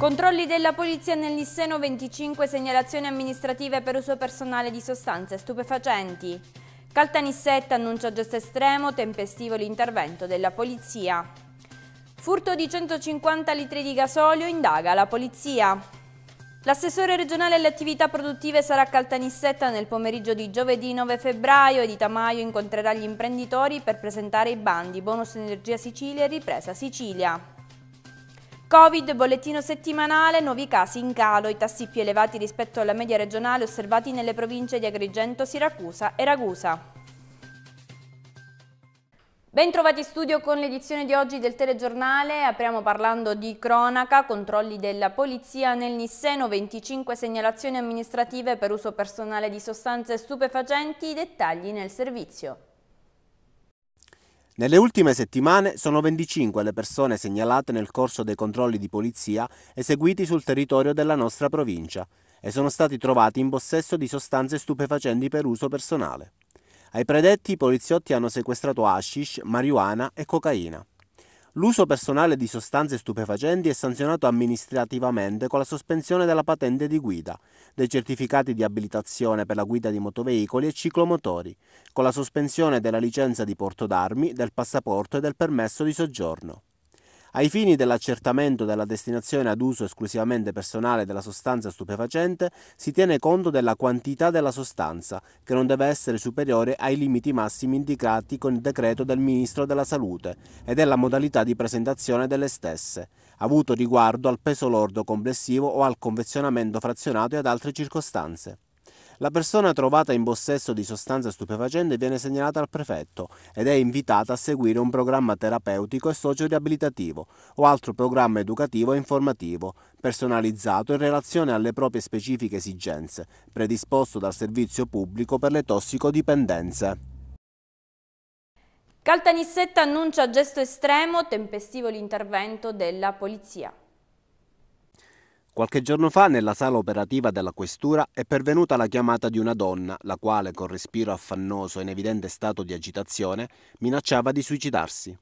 Controlli della polizia nel Nisseno 25 segnalazioni amministrative per uso personale di sostanze stupefacenti. Caltanissetta annuncia gesto estremo, tempestivo l'intervento della polizia. Furto di 150 litri di gasolio indaga la polizia. L'assessore regionale alle attività produttive sarà a Caltanissetta nel pomeriggio di giovedì 9 febbraio e di Tamaio incontrerà gli imprenditori per presentare i bandi Bonus Energia Sicilia e Ripresa Sicilia. Covid, bollettino settimanale, nuovi casi in calo, i tassi più elevati rispetto alla media regionale osservati nelle province di Agrigento, Siracusa e Ragusa. Bentrovati in studio con l'edizione di oggi del telegiornale, apriamo parlando di cronaca, controlli della polizia nel Nisseno, 25 segnalazioni amministrative per uso personale di sostanze stupefacenti, dettagli nel servizio. Nelle ultime settimane sono 25 le persone segnalate nel corso dei controlli di polizia eseguiti sul territorio della nostra provincia e sono stati trovati in possesso di sostanze stupefacenti per uso personale. Ai predetti i poliziotti hanno sequestrato hashish, marijuana e cocaina. L'uso personale di sostanze stupefacenti è sanzionato amministrativamente con la sospensione della patente di guida, dei certificati di abilitazione per la guida di motoveicoli e ciclomotori, con la sospensione della licenza di porto d'armi, del passaporto e del permesso di soggiorno. Ai fini dell'accertamento della destinazione ad uso esclusivamente personale della sostanza stupefacente, si tiene conto della quantità della sostanza, che non deve essere superiore ai limiti massimi indicati con il decreto del Ministro della Salute, e della modalità di presentazione delle stesse, avuto riguardo al peso lordo complessivo o al confezionamento frazionato e ad altre circostanze. La persona trovata in possesso di sostanze stupefacenti viene segnalata al prefetto ed è invitata a seguire un programma terapeutico e socio-riabilitativo o altro programma educativo e informativo personalizzato in relazione alle proprie specifiche esigenze, predisposto dal servizio pubblico per le tossicodipendenze. Caltanissetta annuncia gesto estremo, tempestivo l'intervento della polizia. Qualche giorno fa nella sala operativa della questura è pervenuta la chiamata di una donna, la quale con respiro affannoso e in evidente stato di agitazione minacciava di suicidarsi.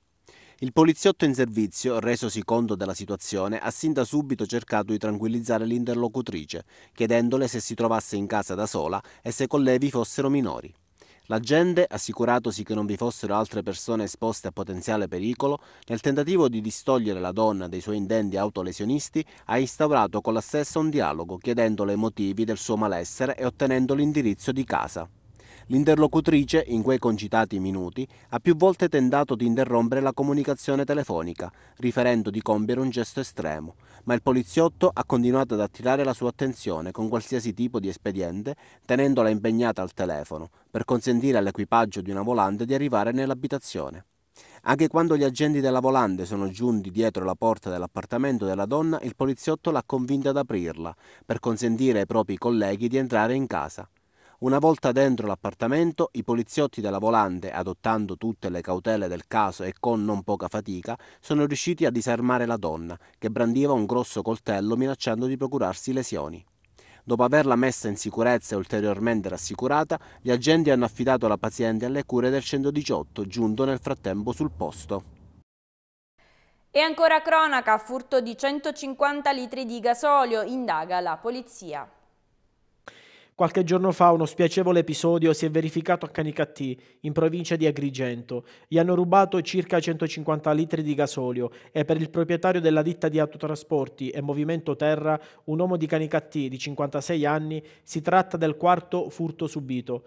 Il poliziotto in servizio, resosi conto della situazione, ha sin da subito cercato di tranquillizzare l'interlocutrice, chiedendole se si trovasse in casa da sola e se i colleghi fossero minori. L'agente, assicuratosi che non vi fossero altre persone esposte a potenziale pericolo, nel tentativo di distogliere la donna dai suoi intenti autolesionisti, ha instaurato con la stessa un dialogo chiedendole i motivi del suo malessere e ottenendo l'indirizzo di casa. L'interlocutrice, in quei concitati minuti, ha più volte tentato di interrompere la comunicazione telefonica, riferendo di compiere un gesto estremo, ma il poliziotto ha continuato ad attirare la sua attenzione con qualsiasi tipo di espediente, tenendola impegnata al telefono, per consentire all'equipaggio di una volante di arrivare nell'abitazione. Anche quando gli agenti della volante sono giunti dietro la porta dell'appartamento della donna, il poliziotto l'ha convinta ad aprirla, per consentire ai propri colleghi di entrare in casa. Una volta dentro l'appartamento, i poliziotti della volante, adottando tutte le cautele del caso e con non poca fatica, sono riusciti a disarmare la donna, che brandiva un grosso coltello minacciando di procurarsi lesioni. Dopo averla messa in sicurezza e ulteriormente rassicurata, gli agenti hanno affidato la paziente alle cure del 118, giunto nel frattempo sul posto. E ancora cronaca, furto di 150 litri di gasolio, indaga la polizia. Qualche giorno fa uno spiacevole episodio si è verificato a Canicattì, in provincia di Agrigento. Gli hanno rubato circa 150 litri di gasolio e per il proprietario della ditta di autotrasporti e Movimento Terra, un uomo di Canicattì di 56 anni, si tratta del quarto furto subito.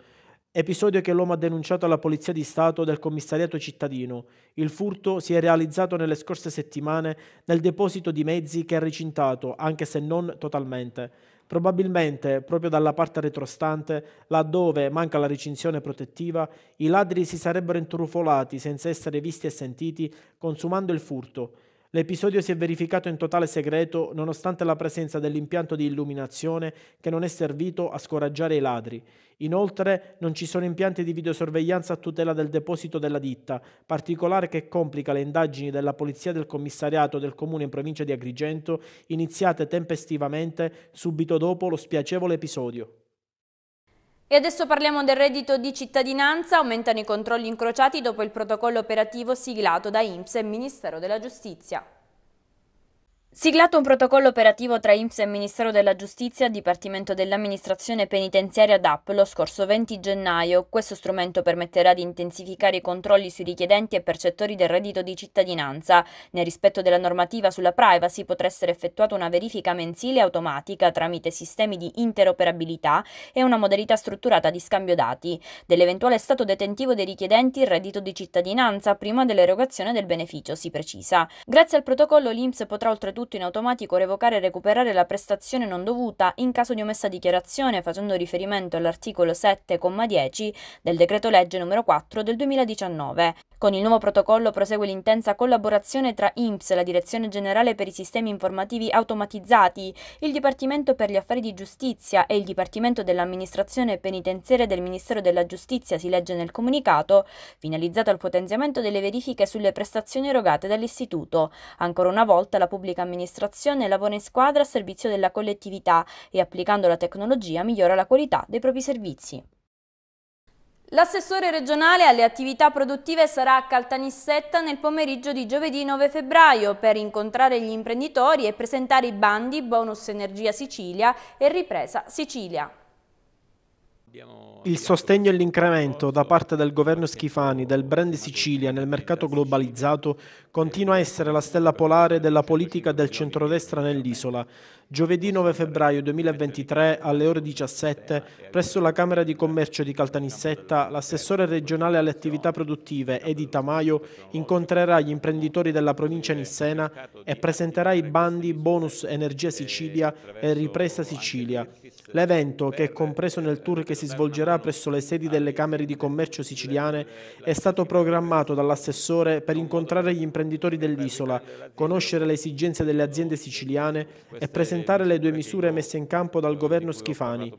Episodio che l'uomo ha denunciato alla Polizia di Stato del commissariato cittadino. Il furto si è realizzato nelle scorse settimane nel deposito di mezzi che ha recintato, anche se non totalmente. Probabilmente proprio dalla parte retrostante, laddove manca la recinzione protettiva, i ladri si sarebbero intrufolati senza essere visti e sentiti, consumando il furto L'episodio si è verificato in totale segreto nonostante la presenza dell'impianto di illuminazione che non è servito a scoraggiare i ladri. Inoltre non ci sono impianti di videosorveglianza a tutela del deposito della ditta, particolare che complica le indagini della polizia del commissariato del comune in provincia di Agrigento iniziate tempestivamente subito dopo lo spiacevole episodio. E adesso parliamo del reddito di cittadinanza, aumentano i controlli incrociati dopo il protocollo operativo siglato da INPS e Ministero della Giustizia. Siglato un protocollo operativo tra IMS e Ministero della Giustizia, Dipartimento dell'Amministrazione Penitenziaria DAP, lo scorso 20 gennaio, questo strumento permetterà di intensificare i controlli sui richiedenti e percettori del reddito di cittadinanza. Nel rispetto della normativa sulla privacy potrà essere effettuata una verifica mensile automatica tramite sistemi di interoperabilità e una modalità strutturata di scambio dati dell'eventuale stato detentivo dei richiedenti il reddito di cittadinanza prima dell'erogazione del beneficio, si precisa. Grazie al protocollo l'IMS potrà oltretutto tutto in automatico revocare e recuperare la prestazione non dovuta in caso di omessa dichiarazione facendo riferimento all'articolo 7,10 del decreto legge numero 4 del 2019. Con il nuovo protocollo prosegue l'intensa collaborazione tra INPS, la Direzione Generale per i Sistemi Informativi Automatizzati, il Dipartimento per gli Affari di Giustizia e il Dipartimento dell'Amministrazione Penitenziaria del Ministero della Giustizia, si legge nel comunicato, finalizzato al potenziamento delle verifiche sulle prestazioni erogate dall'Istituto. Ancora una volta la pubblica amministrazione amministrazione lavora in squadra a servizio della collettività e applicando la tecnologia migliora la qualità dei propri servizi. L'assessore regionale alle attività produttive sarà a Caltanissetta nel pomeriggio di giovedì 9 febbraio per incontrare gli imprenditori e presentare i bandi Bonus Energia Sicilia e Ripresa Sicilia. Il sostegno e l'incremento da parte del governo Schifani del brand Sicilia nel mercato globalizzato continua a essere la stella polare della politica del centrodestra nell'isola. Giovedì 9 febbraio 2023 alle ore 17 presso la Camera di Commercio di Caltanissetta l'assessore regionale alle attività produttive Edi Tamaio incontrerà gli imprenditori della provincia nissena e presenterà i bandi Bonus Energia Sicilia e Ripresa Sicilia L'evento, che è compreso nel tour che si svolgerà presso le sedi delle Camere di Commercio siciliane, è stato programmato dall'assessore per incontrare gli imprenditori dell'isola, conoscere le esigenze delle aziende siciliane e presentare le due misure messe in campo dal governo Schifani.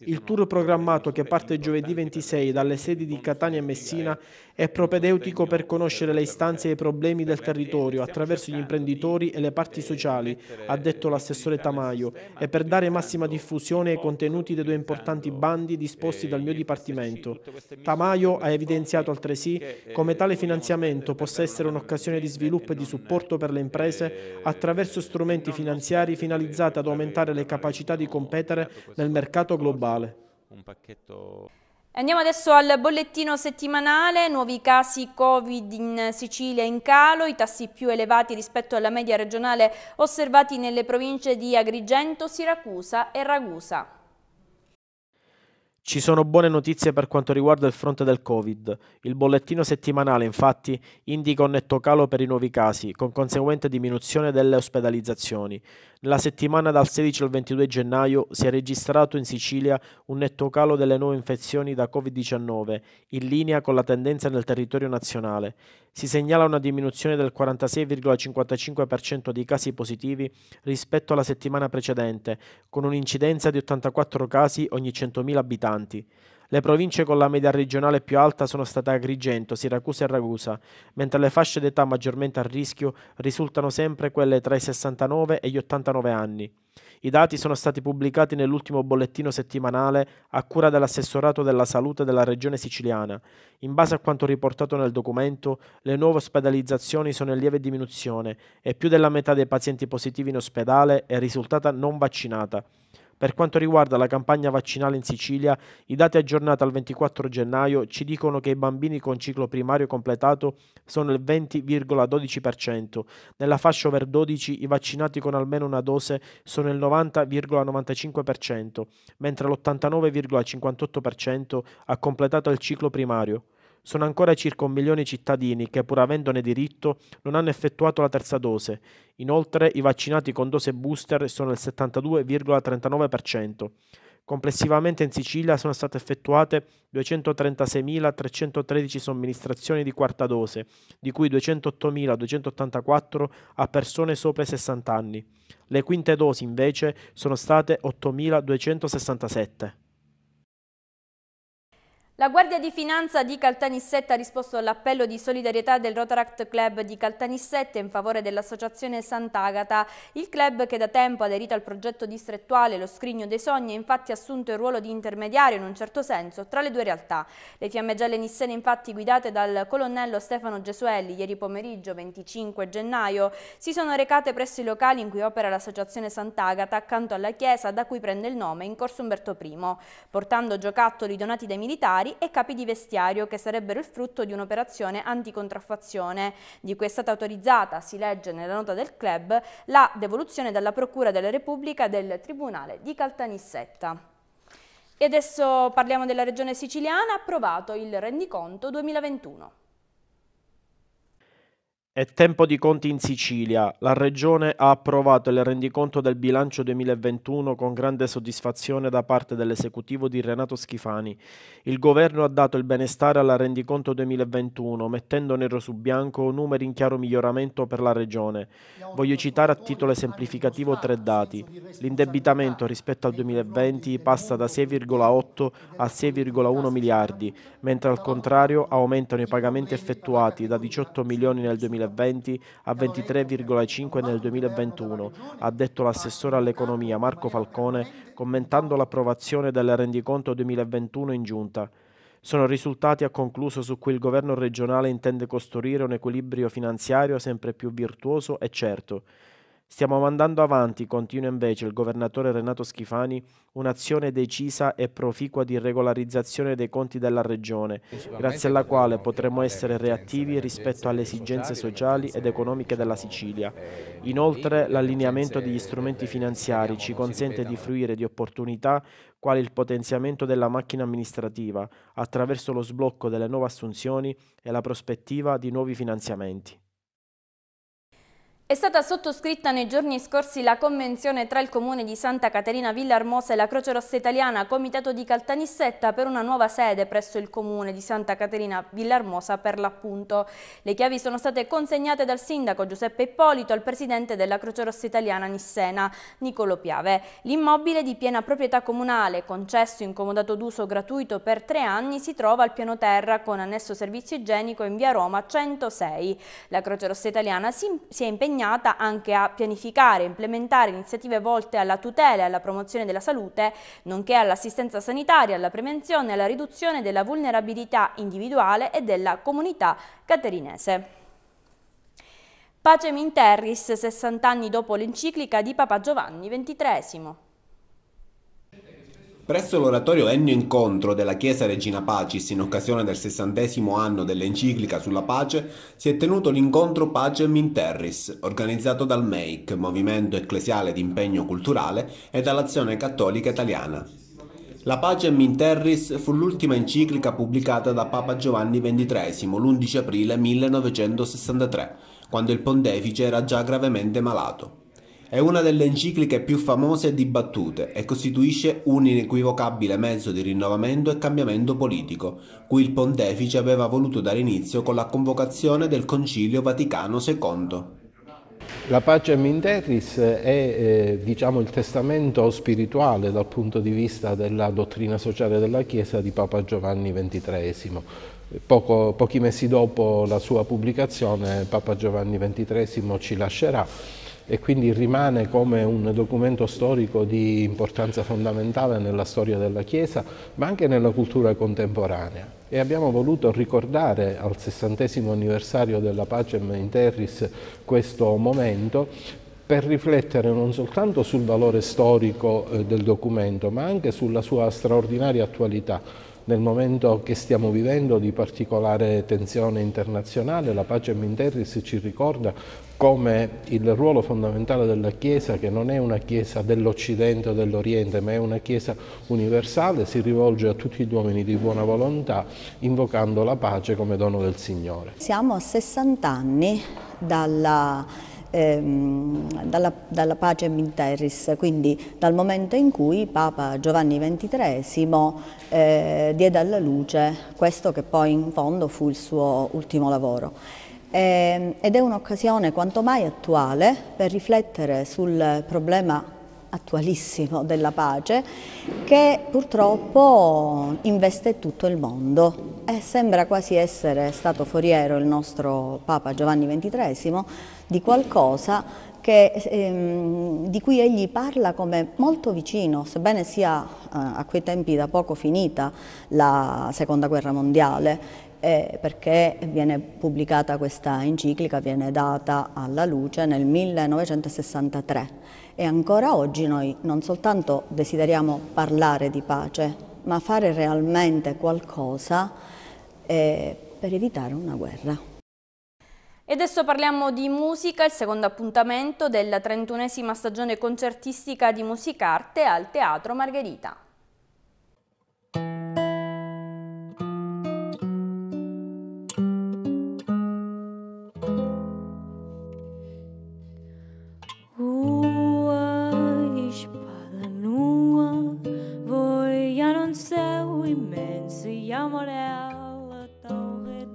Il tour programmato che parte giovedì 26 dalle sedi di Catania e Messina è propedeutico per conoscere le istanze e i problemi del territorio attraverso gli imprenditori e le parti sociali, ha detto l'assessore Tamaio, e per dare massima diffusione e i contenuti dei due importanti bandi disposti dal mio Dipartimento. Tamayo ha evidenziato altresì come eh, tale finanziamento possa essere un'occasione di sviluppo e di supporto per le eh, imprese attraverso strumenti finanziari finalizzati ad aumentare le capacità di competere nel mercato globale. Un pacchetto Andiamo adesso al bollettino settimanale, nuovi casi Covid in Sicilia in calo, i tassi più elevati rispetto alla media regionale osservati nelle province di Agrigento, Siracusa e Ragusa. Ci sono buone notizie per quanto riguarda il fronte del Covid. Il bollettino settimanale, infatti, indica un netto calo per i nuovi casi, con conseguente diminuzione delle ospedalizzazioni. Nella settimana dal 16 al 22 gennaio si è registrato in Sicilia un netto calo delle nuove infezioni da Covid-19, in linea con la tendenza nel territorio nazionale. Si segnala una diminuzione del 46,55% dei casi positivi rispetto alla settimana precedente, con un'incidenza di 84 casi ogni 100.000 abitanti. Le province con la media regionale più alta sono state Agrigento, Siracusa e Ragusa, mentre le fasce d'età maggiormente a rischio risultano sempre quelle tra i 69 e gli 89 anni. I dati sono stati pubblicati nell'ultimo bollettino settimanale a cura dell'assessorato della salute della regione siciliana. In base a quanto riportato nel documento, le nuove ospedalizzazioni sono in lieve diminuzione e più della metà dei pazienti positivi in ospedale è risultata non vaccinata. Per quanto riguarda la campagna vaccinale in Sicilia, i dati aggiornati al 24 gennaio ci dicono che i bambini con ciclo primario completato sono il 20,12%, nella fascia over 12 i vaccinati con almeno una dose sono il 90,95%, mentre l'89,58% ha completato il ciclo primario. Sono ancora circa un milione di cittadini che, pur avendone diritto, non hanno effettuato la terza dose. Inoltre, i vaccinati con dose booster sono il 72,39%. Complessivamente in Sicilia sono state effettuate 236.313 somministrazioni di quarta dose, di cui 208.284 a persone sopra i 60 anni. Le quinte dosi invece sono state 8.267. La Guardia di Finanza di Caltanissetta ha risposto all'appello di solidarietà del Rotaract Club di Caltanissetta in favore dell'associazione Sant'Agata. Il club che da tempo ha aderito al progetto distrettuale Lo Scrigno dei Sogni ha infatti assunto il ruolo di intermediario in un certo senso tra le due realtà. Le fiamme gialle nissene infatti guidate dal colonnello Stefano Gesuelli ieri pomeriggio 25 gennaio si sono recate presso i locali in cui opera l'associazione Sant'Agata accanto alla chiesa da cui prende il nome in corso Umberto I, portando giocattoli donati dai militari sanitari e capi di vestiario che sarebbero il frutto di un'operazione anticontraffazione di cui è stata autorizzata, si legge nella nota del club, la devoluzione dalla Procura della Repubblica del Tribunale di Caltanissetta. E adesso parliamo della Regione Siciliana, approvato il rendiconto 2021. È tempo di conti in Sicilia. La Regione ha approvato il rendiconto del bilancio 2021 con grande soddisfazione da parte dell'esecutivo di Renato Schifani. Il governo ha dato il benestare al rendiconto 2021, mettendo nero su bianco numeri in chiaro miglioramento per la Regione. Voglio citare a titolo esemplificativo tre dati. L'indebitamento rispetto al 2020 passa da 6,8 a 6,1 miliardi, mentre al contrario aumentano i pagamenti effettuati da 18 milioni nel 2020 2020 a 23,5 nel 2021, ha detto l'assessore all'economia Marco Falcone commentando l'approvazione del rendiconto 2021 in giunta. Sono risultati, ha concluso, su cui il governo regionale intende costruire un equilibrio finanziario sempre più virtuoso e certo. Stiamo mandando avanti, continua invece il governatore Renato Schifani, un'azione decisa e proficua di regolarizzazione dei conti della Regione, grazie alla quale potremo essere reattivi rispetto alle esigenze sociali ed economiche della diciamo, Sicilia. Eh, Inoltre l'allineamento degli strumenti finanziari diciamo, ci consente di fruire di opportunità quali il potenziamento della macchina amministrativa attraverso lo sblocco delle nuove assunzioni e la prospettiva di nuovi finanziamenti. È stata sottoscritta nei giorni scorsi la convenzione tra il Comune di Santa Caterina Villarmosa e la Croce Rossa Italiana, Comitato di Caltanissetta, per una nuova sede presso il Comune di Santa Caterina Villarmosa per l'appunto. Le chiavi sono state consegnate dal sindaco Giuseppe Ippolito al presidente della Croce Rossa Italiana Nissena, Nicolo Piave. L'immobile di piena proprietà comunale, concesso in comodato d'uso gratuito per tre anni, si trova al piano terra con annesso servizio igienico in via Roma 106. La Croce Rossa Italiana si è impegnata impegnata anche a pianificare e implementare iniziative volte alla tutela e alla promozione della salute, nonché all'assistenza sanitaria, alla prevenzione e alla riduzione della vulnerabilità individuale e della comunità caterinese. Pacem in terris, 60 anni dopo l'enciclica di Papa Giovanni XXIII. Presso l'oratorio Ennio Incontro della Chiesa Regina Pacis in occasione del sessantesimo anno dell'enciclica sulla pace si è tenuto l'incontro Pacem in Terris, organizzato dal MEIC, Movimento Ecclesiale di Impegno Culturale, e dall'Azione Cattolica Italiana. La Pacem in Terris fu l'ultima enciclica pubblicata da Papa Giovanni XXIII l'11 aprile 1963, quando il pontefice era già gravemente malato. È una delle encicliche più famose e dibattute e costituisce un inequivocabile mezzo di rinnovamento e cambiamento politico, cui il pontefice aveva voluto dare inizio con la convocazione del Concilio Vaticano II. La pace Minteris è eh, diciamo, il testamento spirituale dal punto di vista della dottrina sociale della Chiesa di Papa Giovanni XXIII. Poco, pochi mesi dopo la sua pubblicazione Papa Giovanni XXIII ci lascerà e quindi rimane come un documento storico di importanza fondamentale nella storia della Chiesa, ma anche nella cultura contemporanea. E abbiamo voluto ricordare al sessantesimo anniversario della Pacem in Terris questo momento per riflettere non soltanto sul valore storico eh, del documento, ma anche sulla sua straordinaria attualità nel momento che stiamo vivendo di particolare tensione internazionale, la pace Minterris ci ricorda come il ruolo fondamentale della Chiesa, che non è una Chiesa dell'Occidente o dell'Oriente, ma è una Chiesa universale, si rivolge a tutti gli uomini di buona volontà, invocando la pace come dono del Signore. Siamo a 60 anni dalla ehm, dalla, dalla Pacem in Terris, quindi dal momento in cui Papa Giovanni XXIII eh, diede alla luce questo che poi in fondo fu il suo ultimo lavoro. Eh, ed è un'occasione quanto mai attuale per riflettere sul problema attualissimo della pace che purtroppo investe tutto il mondo e sembra quasi essere stato foriero il nostro Papa Giovanni XXIII di qualcosa che, ehm, di cui egli parla come molto vicino, sebbene sia eh, a quei tempi da poco finita la seconda guerra mondiale eh, perché viene pubblicata questa enciclica, viene data alla luce nel 1963 e ancora oggi noi non soltanto desideriamo parlare di pace, ma fare realmente qualcosa eh, per evitare una guerra. E adesso parliamo di musica, il secondo appuntamento della 31esima stagione concertistica di Musicarte al Teatro Margherita.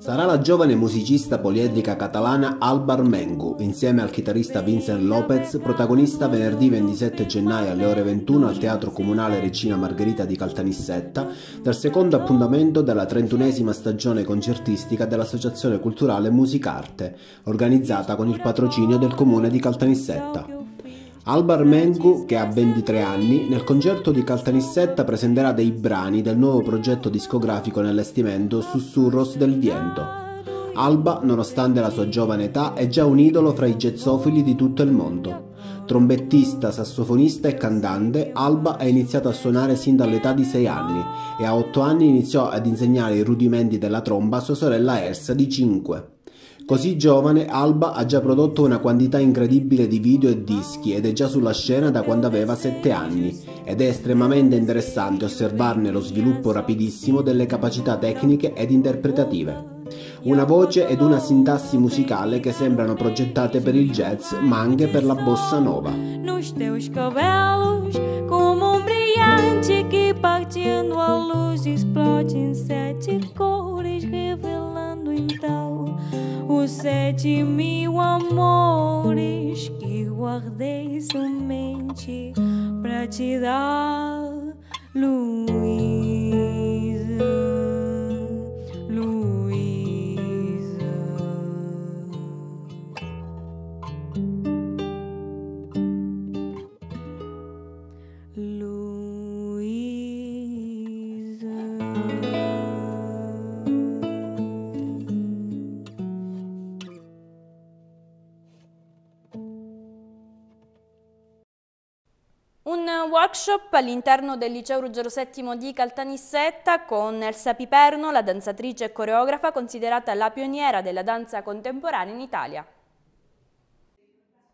Sarà la giovane musicista poliedrica catalana Alba Armengo, insieme al chitarrista Vincent Lopez, protagonista venerdì 27 gennaio alle ore 21 al Teatro Comunale Regina Margherita di Caltanissetta, del secondo appuntamento della trentunesima stagione concertistica dell'Associazione Culturale Musicarte, organizzata con il patrocinio del Comune di Caltanissetta. Alba Armengu, che ha 23 anni, nel concerto di Caltanissetta presenterà dei brani del nuovo progetto discografico nell'estimento Sussurros del Viento. Alba, nonostante la sua giovane età, è già un idolo fra i jazzofili di tutto il mondo. Trombettista, sassofonista e cantante, Alba ha iniziato a suonare sin dall'età di 6 anni e a 8 anni iniziò ad insegnare i rudimenti della tromba a sua sorella Elsa di 5. Così giovane, Alba ha già prodotto una quantità incredibile di video e dischi ed è già sulla scena da quando aveva 7 anni ed è estremamente interessante osservarne lo sviluppo rapidissimo delle capacità tecniche ed interpretative. Una voce ed una sintassi musicale che sembrano progettate per il jazz ma anche per la bossa nova. Nos teus cabelos, come un um brilhante che partindo a luz esplode in sette cores, revelando então. os sete mil amores que guardei somente para te dar luz. all'interno del liceo Ruggero VII di Caltanissetta con Elsa Piperno, la danzatrice e coreografa considerata la pioniera della danza contemporanea in Italia.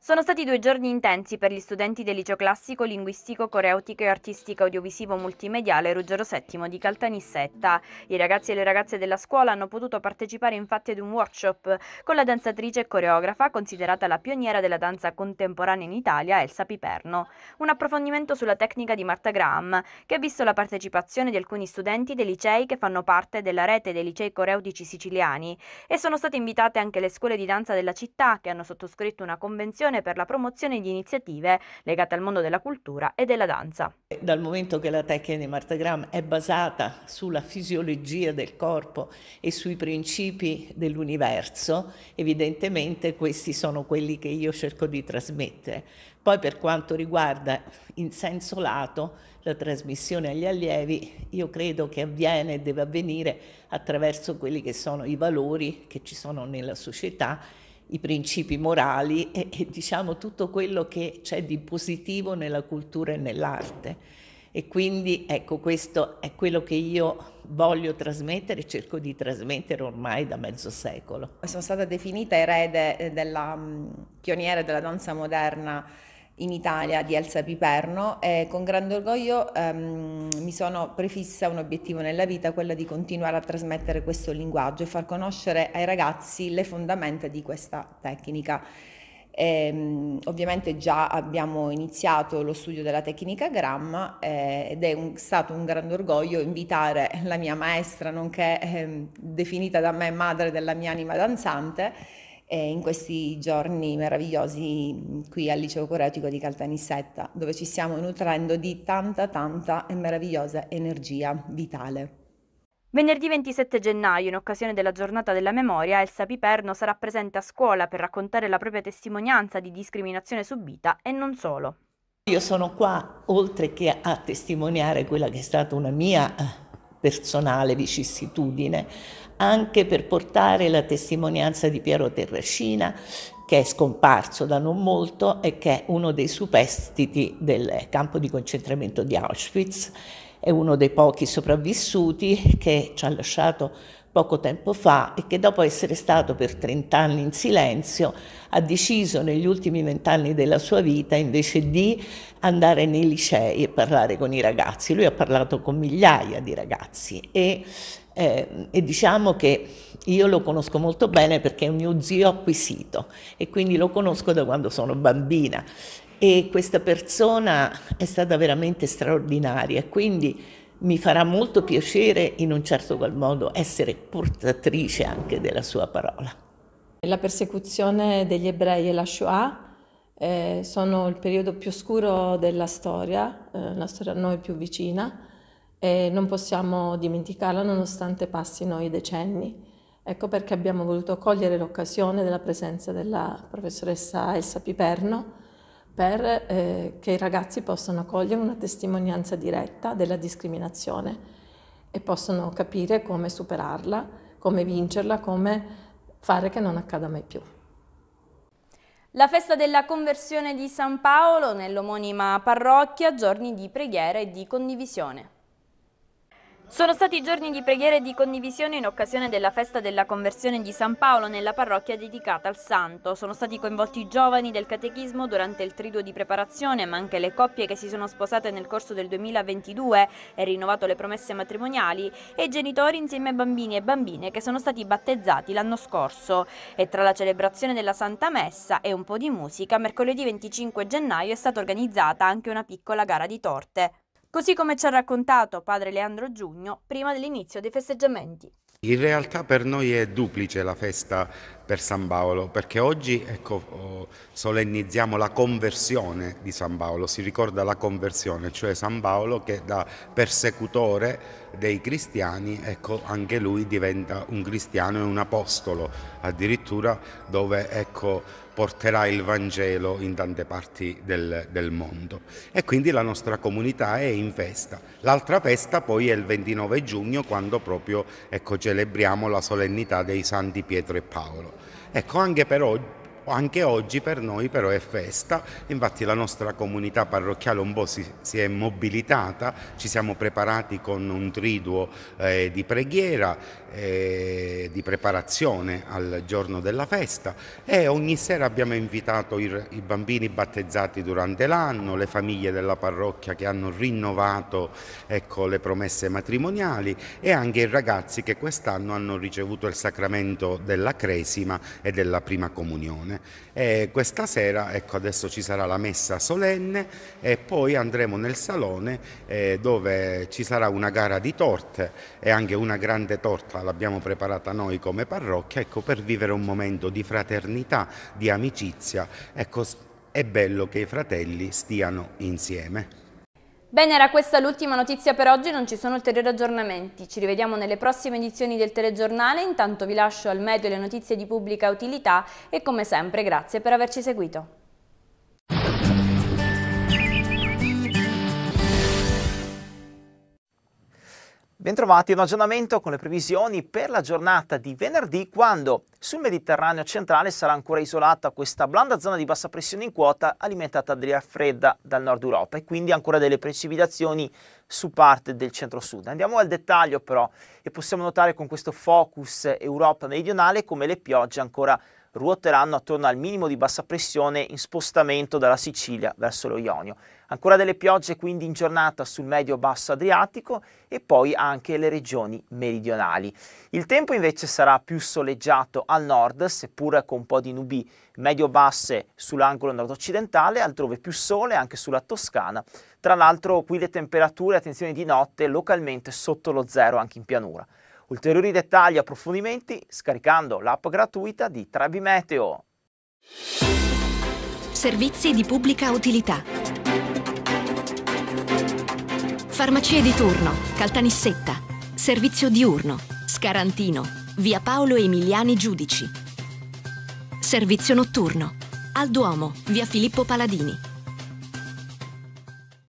Sono stati due giorni intensi per gli studenti del liceo classico, linguistico, coreutico e artistico audiovisivo multimediale Ruggero VII di Caltanissetta. I ragazzi e le ragazze della scuola hanno potuto partecipare infatti ad un workshop con la danzatrice e coreografa considerata la pioniera della danza contemporanea in Italia, Elsa Piperno. Un approfondimento sulla tecnica di Marta Graham, che ha visto la partecipazione di alcuni studenti dei licei che fanno parte della rete dei licei coreutici siciliani e sono state invitate anche le scuole di danza della città che hanno sottoscritto una convenzione Fondazione per la promozione di iniziative legate al mondo della cultura e della danza. Dal momento che la tecnica di Marta Graham è basata sulla fisiologia del corpo e sui principi dell'universo, evidentemente questi sono quelli che io cerco di trasmettere. Poi per quanto riguarda in senso lato la trasmissione agli allievi, io credo che avviene e deve avvenire attraverso quelli che sono i valori che ci sono nella società i principi morali e, e diciamo tutto quello che c'è di positivo nella cultura e nell'arte. E quindi ecco questo è quello che io voglio trasmettere e cerco di trasmettere ormai da mezzo secolo. Sono stata definita erede eh, della mm, pioniera della danza moderna in Italia di Elsa Piperno e con grande orgoglio ehm, mi sono prefissa un obiettivo nella vita, quella di continuare a trasmettere questo linguaggio e far conoscere ai ragazzi le fondamenta di questa tecnica. E, ehm, ovviamente già abbiamo iniziato lo studio della tecnica Gram eh, ed è un, stato un grande orgoglio invitare la mia maestra, nonché eh, definita da me madre della mia anima danzante, eh, in questi giorni meravigliosi mm, qui al liceo coreutico di Caltanissetta, dove ci stiamo nutrendo di tanta, tanta e meravigliosa energia vitale. Venerdì 27 gennaio, in occasione della giornata della memoria, Elsa Piperno sarà presente a scuola per raccontare la propria testimonianza di discriminazione subita e non solo. Io sono qua oltre che a testimoniare quella che è stata una mia eh, personale vicissitudine, anche per portare la testimonianza di Piero Terracina, che è scomparso da non molto e che è uno dei superstiti del campo di concentramento di Auschwitz, è uno dei pochi sopravvissuti che ci ha lasciato poco tempo fa e che dopo essere stato per 30 anni in silenzio ha deciso negli ultimi 20 anni della sua vita invece di andare nei licei e parlare con i ragazzi. Lui ha parlato con migliaia di ragazzi e, eh, e diciamo che io lo conosco molto bene perché è un mio zio acquisito e quindi lo conosco da quando sono bambina e questa persona è stata veramente straordinaria. Quindi mi farà molto piacere in un certo qual modo essere portatrice anche della sua parola. La persecuzione degli ebrei e la Shoah eh, sono il periodo più oscuro della storia, eh, la storia a noi più vicina, e non possiamo dimenticarla nonostante passino i decenni. Ecco perché abbiamo voluto cogliere l'occasione della presenza della professoressa Elsa Piperno, per eh, che i ragazzi possano cogliere una testimonianza diretta della discriminazione e possano capire come superarla, come vincerla, come fare che non accada mai più. La festa della conversione di San Paolo nell'omonima parrocchia, giorni di preghiera e di condivisione. Sono stati giorni di preghiera e di condivisione in occasione della festa della conversione di San Paolo nella parrocchia dedicata al santo. Sono stati coinvolti i giovani del catechismo durante il triduo di preparazione, ma anche le coppie che si sono sposate nel corso del 2022 e rinnovato le promesse matrimoniali e i genitori insieme a bambini e bambine che sono stati battezzati l'anno scorso. E tra la celebrazione della Santa Messa e un po' di musica, mercoledì 25 gennaio è stata organizzata anche una piccola gara di torte. Così come ci ha raccontato padre Leandro Giugno prima dell'inizio dei festeggiamenti. In realtà per noi è duplice la festa per San Paolo perché oggi ecco, oh, solennizziamo la conversione di San Paolo, si ricorda la conversione, cioè San Paolo che da persecutore dei cristiani ecco, anche lui diventa un cristiano e un apostolo, addirittura dove ecco, porterà il Vangelo in tante parti del, del, mondo e quindi la nostra comunità è in festa. L'altra festa poi è il 29 giugno quando proprio ecco, celebriamo la solennità dei Santi Pietro e Paolo. Ecco, anche per oggi anche oggi per noi però è festa, infatti la nostra comunità parrocchiale un po' si, si è mobilitata, ci siamo preparati con un triduo eh, di preghiera, eh, di preparazione al giorno della festa e ogni sera abbiamo invitato i, i bambini battezzati durante l'anno, le famiglie della parrocchia che hanno rinnovato ecco, le promesse matrimoniali e anche i ragazzi che quest'anno hanno ricevuto il sacramento della cresima e della prima comunione. E questa sera, ecco, adesso ci sarà la messa solenne e poi andremo nel salone eh, dove ci sarà una gara di torte e anche una grande torta l'abbiamo preparata noi come parrocchia, ecco, per vivere un momento di fraternità, di amicizia. Ecco, è bello che i fratelli stiano insieme. Bene, era questa l'ultima notizia per oggi, non ci sono ulteriori aggiornamenti. Ci rivediamo nelle prossime edizioni del telegiornale, intanto vi lascio al meglio le notizie di pubblica utilità e come sempre grazie per averci seguito. Bentrovati a un aggiornamento con le previsioni per la giornata di venerdì quando sul Mediterraneo centrale sarà ancora isolata questa blanda zona di bassa pressione in quota alimentata da aria fredda dal nord Europa e quindi ancora delle precipitazioni su parte del centro-sud. Andiamo al dettaglio però e possiamo notare con questo focus Europa meridionale come le piogge ancora ruoteranno attorno al minimo di bassa pressione in spostamento dalla Sicilia verso lo Ionio. Ancora delle piogge quindi in giornata sul medio-basso Adriatico e poi anche le regioni meridionali. Il tempo invece sarà più soleggiato al nord, seppur con un po' di nubi medio-basse sull'angolo nord-occidentale, altrove più sole anche sulla Toscana. Tra l'altro qui le temperature, attenzione di notte, localmente sotto lo zero anche in pianura. Ulteriori dettagli e approfondimenti scaricando l'app gratuita di Trebi Meteo. Servizi di pubblica utilità. Farmacie di turno, Caltanissetta. Servizio diurno, Scarantino, Via Paolo Emiliani Giudici. Servizio notturno, al Duomo, Via Filippo Paladini.